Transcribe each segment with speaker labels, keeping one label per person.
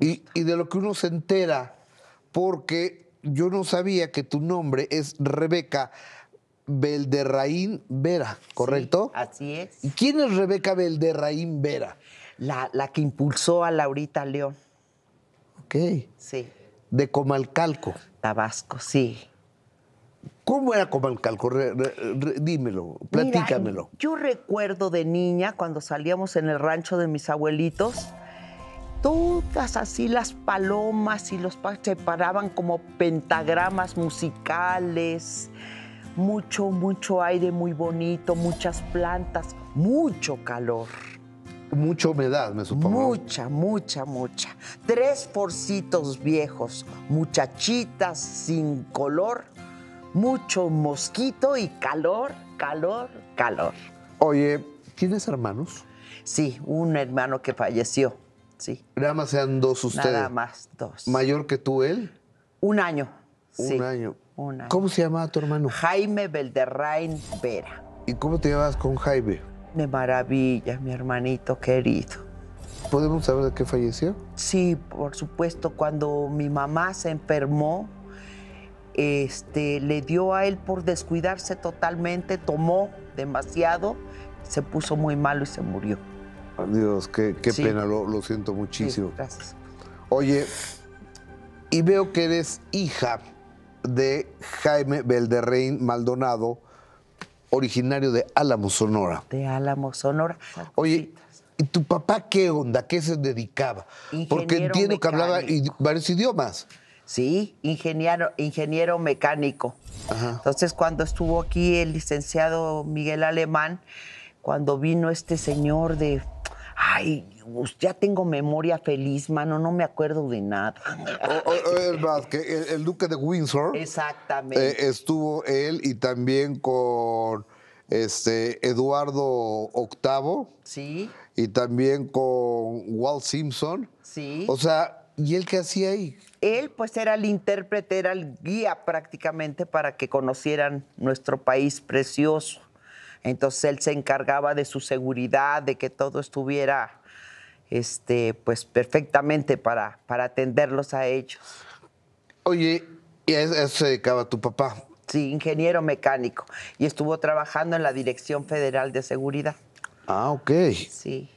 Speaker 1: Y, y, de lo que uno se entera, porque yo no sabía que tu nombre es Rebeca Belderraín Vera, ¿correcto? así es. ¿Y quién es Rebeca Belderraín Vera? La, que impulsó a Laurita León. Ok. Sí. De Comalcalco. Tabasco, sí. ¿Cómo era Comalcalco? dímelo, platícamelo.
Speaker 2: yo recuerdo de niña cuando salíamos en el rancho de mis abuelitos todas así las palomas y los pájaros se paraban como pentagramas musicales, mucho, mucho aire muy bonito, muchas plantas, mucho calor. Mucha humedad, me supongo. Mucha, mucha, mucha. Tres forcitos viejos, muchachitas sin color, mucho mosquito y calor, calor, calor. Oye, ¿tienes hermanos? Sí, un hermano que falleció Sí. Nada más sean
Speaker 1: dos ustedes. Nada más dos. ¿Mayor que
Speaker 2: tú él? Un año. Un año. ¿Cómo se llamaba tu hermano? Jaime Belderrain Vera. ¿Y cómo te llevas con Jaime? Me maravilla, mi hermanito querido. ¿Podemos saber de qué falleció? Sí, por supuesto. Cuando mi mamá se enfermó, este, le dio a él por descuidarse totalmente, tomó demasiado,
Speaker 1: se puso muy malo y se murió. Dios, qué, pena, lo, siento muchísimo. gracias. Oye, y veo que eres hija de Jaime Belderrein Maldonado, originario de Álamo, Sonora. De Álamo, Sonora. Oye, ¿y tu papá qué onda? ¿Qué se dedicaba? Porque entiendo que
Speaker 2: hablaba varios idiomas. Sí, ingeniero, ingeniero mecánico.
Speaker 1: Entonces,
Speaker 2: cuando estuvo aquí el licenciado Miguel Alemán, cuando vino este señor de ay, ya tengo memoria feliz, mano, no me acuerdo de nada. es más, que el, duque de Windsor.
Speaker 1: Exactamente. Eh, estuvo él y también con este, Eduardo VIII. Sí. Y también con Walt Simpson. Sí. O sea, ¿Y él qué hacía ahí? Él pues era el intérprete, era el guía
Speaker 2: prácticamente para que conocieran nuestro país precioso. Entonces él se encargaba de su seguridad, de que todo estuviera este, pues perfectamente para, para atenderlos a ellos. Oye, ¿y a eso se dedicaba tu papá? Sí, ingeniero mecánico. Y estuvo trabajando en la Dirección Federal de Seguridad. Ah, ok. Sí.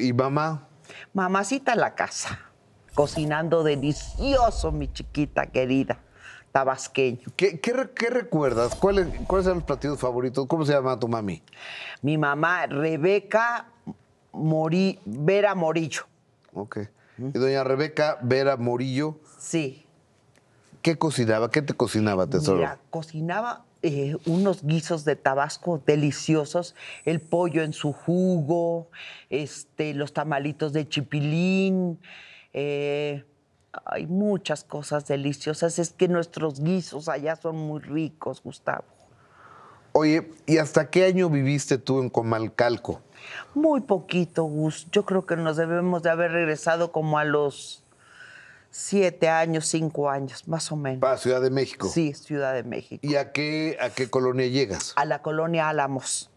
Speaker 2: ¿Y mamá? Mamacita en la
Speaker 1: casa, cocinando delicioso, mi chiquita querida tabasqueño. ¿Qué, recuerdas? ¿Cuáles eran los platillos favoritos? ¿Cómo se llama tu mami? Mi mamá, Rebeca Vera Morillo. Ok. ¿Y doña Rebeca Vera Morillo? Sí. ¿Qué cocinaba? ¿Qué te cocinaba, tesoro? Mira,
Speaker 2: cocinaba eh, unos guisos de Tabasco deliciosos, el pollo en su jugo, este, los tamalitos de chipilín, eh, hay muchas cosas deliciosas. Es que nuestros guisos allá son muy ricos, Gustavo.
Speaker 1: Oye, ¿y hasta qué año viviste tú en Comalcalco?
Speaker 2: Muy poquito, Gus. Yo creo que nos debemos de haber regresado como a los siete años, cinco años, más o menos.
Speaker 1: ¿Para Ciudad de México? Sí, Ciudad de México. ¿Y a qué, a qué colonia llegas? A la
Speaker 2: colonia Álamos.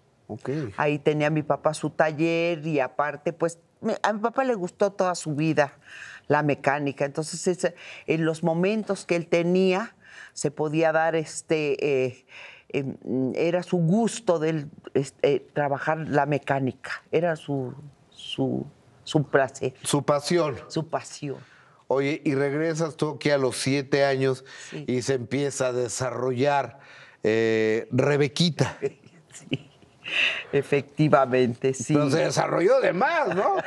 Speaker 2: Ahí tenía mi papá su taller y aparte, pues, a mi papá le gustó toda su vida la mecánica. Entonces, en los momentos que él tenía, se podía dar este... Eh, em, era su gusto de este, trabajar la mecánica, era su, su, su placer. Su
Speaker 1: pasión. Su pasión. Oye, y regresas tú aquí a los siete años y se empieza a desarrollar eh, Rebequita. Sí, efectivamente, sí. Entonces se desarrolló de más, ¿no?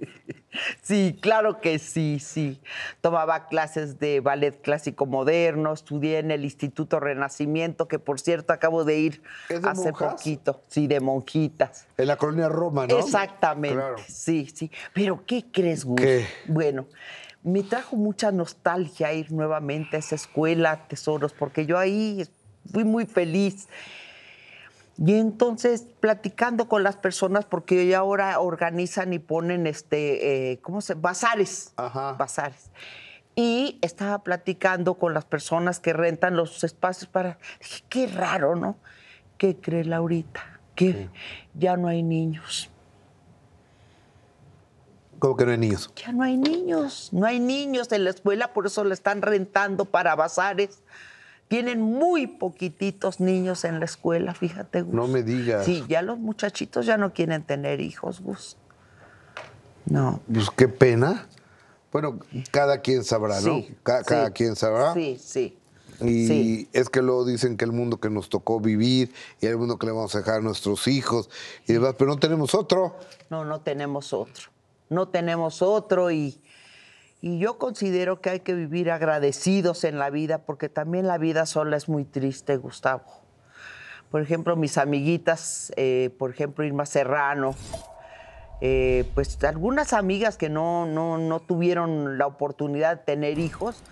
Speaker 1: Sí,
Speaker 2: claro que sí, sí. Tomaba clases de ballet clásico moderno, estudié en el Instituto Renacimiento, que por cierto acabo de ir hace poquito, sí, de monjitas. En la colonia Roma, ¿no? Exactamente, sí, sí. Pero ¿qué crees, Gus? Bueno, me trajo mucha nostalgia ir nuevamente a esa escuela, Tesoros, porque yo ahí fui muy feliz. Y entonces, platicando con las personas, porque ahora organizan y ponen, este, eh, ¿cómo se Bazares. Bazares. Y estaba platicando con las personas que rentan los espacios para... Dije, qué raro, ¿no? ¿Qué cree Laurita? Que ya no hay niños.
Speaker 1: ¿Cómo que no hay niños?
Speaker 2: Ya no hay niños. No hay niños en la escuela, por eso le están rentando para bazares tienen muy poquititos niños en la escuela, fíjate, Gus. No me digas. Sí, ya los muchachitos ya no quieren tener hijos, Gus.
Speaker 1: No. Pues qué pena. Bueno, cada quien sabrá, ¿no? cada, quien sabrá.
Speaker 2: Sí, sí.
Speaker 1: Y es que luego dicen que el mundo que nos tocó vivir y el mundo que le vamos a dejar a nuestros hijos y demás, pero no tenemos otro.
Speaker 2: No, no tenemos otro. No tenemos otro y, y yo considero que hay que vivir agradecidos en la vida, porque también la vida sola es muy triste, Gustavo. Por ejemplo, mis amiguitas, eh, por ejemplo, Irma Serrano, eh, pues algunas amigas que no, no, tuvieron la oportunidad de tener hijos,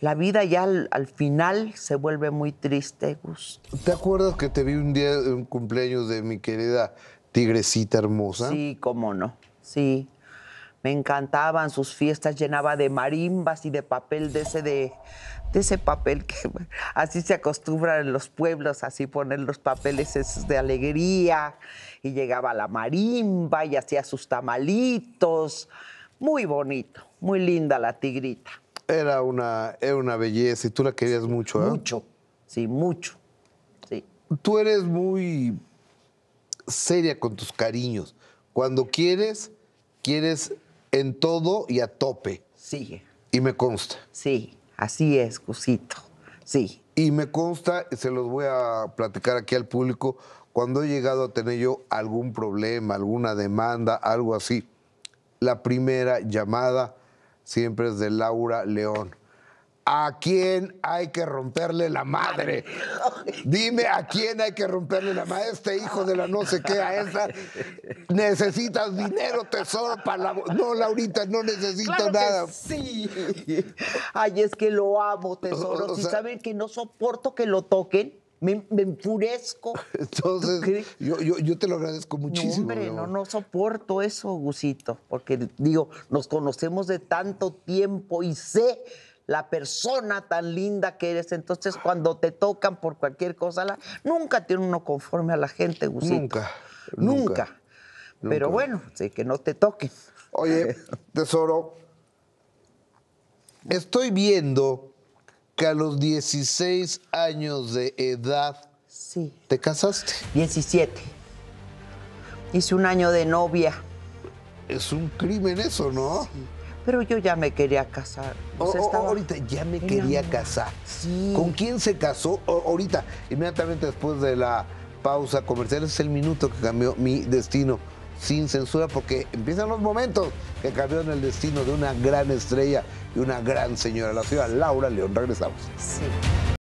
Speaker 2: la vida ya al, final se vuelve muy triste, Gus.
Speaker 1: ¿Te acuerdas que te vi un día, un cumpleaños de mi querida tigrecita hermosa? Sí, cómo no, sí. Me encantaban sus fiestas,
Speaker 2: llenaba de marimbas y de papel de ese de, ese papel que así se acostumbra en los pueblos, así poner los papeles de alegría. Y llegaba la marimba y hacía sus tamalitos. Muy bonito,
Speaker 1: muy linda la tigrita. Era una, una belleza y tú la querías mucho, ¿eh? Mucho, sí, mucho. Sí. Tú eres muy seria con tus cariños. Cuando quieres, quieres en todo y a tope. Sí. Y me consta. Sí, así es, Cusito. Sí. Y me consta, se los voy a platicar aquí al público, cuando he llegado a tener yo algún problema, alguna demanda, algo así, la primera llamada siempre es de Laura León. ¿A quién hay que romperle la madre? Dime a quién hay que romperle la madre. Este hijo de la no sé qué a esa. Necesitas dinero, tesoro para la. No, Laurita, no necesito nada. sí. Ay, es que lo amo, tesoro. si saben que no soporto
Speaker 2: que lo toquen. Me, enfurezco. Entonces, yo, te lo agradezco muchísimo. hombre, no, no soporto eso, Gusito, porque digo, nos conocemos de tanto tiempo y sé la persona tan linda que eres. Entonces, cuando te tocan por cualquier cosa, nunca tiene uno conforme a la gente, Gusito. Nunca,
Speaker 1: nunca. Pero bueno, sí, que no te toquen. Oye, tesoro, estoy viendo que a los 16 años de edad sí. te
Speaker 2: casaste. 17. Hice un año de novia. Es un crimen eso, ¿no? pero yo ya me
Speaker 1: quería casar. O sea, Ahorita ya me quería casar. ¿Con quién se casó? ahorita, inmediatamente después de la pausa comercial, es el minuto que cambió mi destino. Sin censura, porque empiezan los momentos que cambiaron el destino de una gran estrella y una gran señora, la ciudad Laura León. Regresamos. Sí.